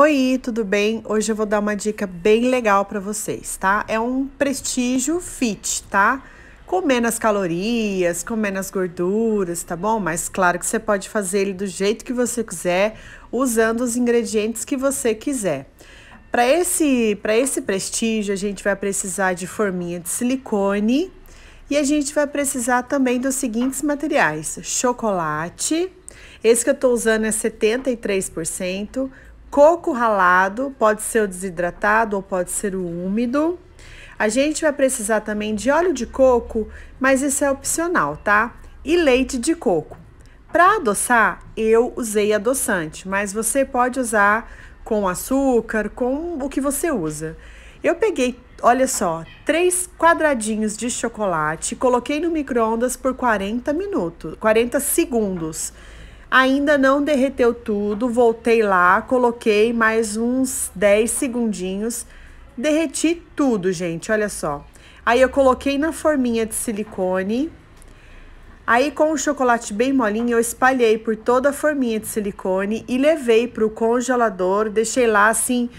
Oi, tudo bem? Hoje eu vou dar uma dica bem legal para vocês, tá? É um prestígio fit, tá? Com menos calorias, com menos gorduras, tá bom? Mas claro que você pode fazer ele do jeito que você quiser, usando os ingredientes que você quiser. Para esse, para esse prestígio, a gente vai precisar de forminha de silicone e a gente vai precisar também dos seguintes materiais: chocolate, esse que eu estou usando é 73%, Coco ralado, pode ser o desidratado ou pode ser o úmido. A gente vai precisar também de óleo de coco, mas isso é opcional, tá? E leite de coco. Para adoçar, eu usei adoçante, mas você pode usar com açúcar, com o que você usa. Eu peguei, olha só, três quadradinhos de chocolate, coloquei no micro-ondas por 40 minutos, 40 segundos. Ainda não derreteu tudo, voltei lá, coloquei mais uns 10 segundinhos. Derreti tudo, gente, olha só. Aí eu coloquei na forminha de silicone. Aí com o chocolate bem molinho, eu espalhei por toda a forminha de silicone e levei para o congelador, deixei lá assim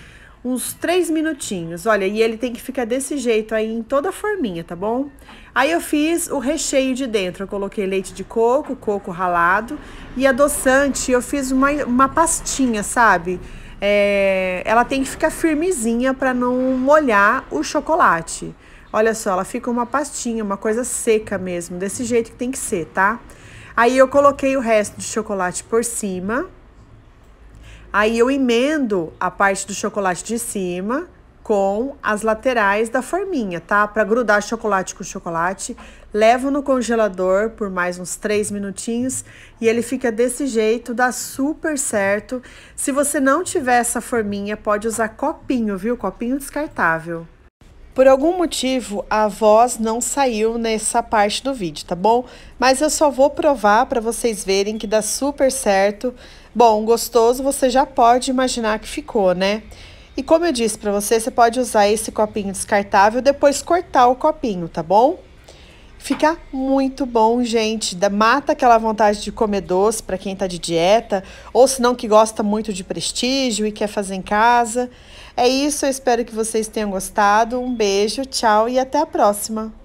uns três minutinhos. Olha, e ele tem que ficar desse jeito aí em toda a forminha, tá bom? Aí eu fiz o recheio de dentro. Eu coloquei leite de coco, coco ralado e adoçante. Eu fiz uma, uma pastinha, sabe? É, ela tem que ficar firmezinha para não molhar o chocolate. Olha só, ela fica uma pastinha, uma coisa seca mesmo, desse jeito que tem que ser, tá? Aí eu coloquei o resto de chocolate por cima Aí eu emendo a parte do chocolate de cima com as laterais da forminha, tá? Para grudar chocolate com chocolate. Levo no congelador por mais uns 3 minutinhos e ele fica desse jeito, dá super certo. Se você não tiver essa forminha, pode usar copinho, viu? Copinho descartável. Por algum motivo, a voz não saiu nessa parte do vídeo, tá bom? Mas eu só vou provar para vocês verem que dá super certo. Bom, gostoso você já pode imaginar que ficou, né? E como eu disse para você, você pode usar esse copinho descartável, depois cortar o copinho, tá bom? Fica muito bom, gente. Mata aquela vontade de comer doce para quem está de dieta, ou se não que gosta muito de prestígio e quer fazer em casa. É isso, eu espero que vocês tenham gostado. Um beijo, tchau e até a próxima.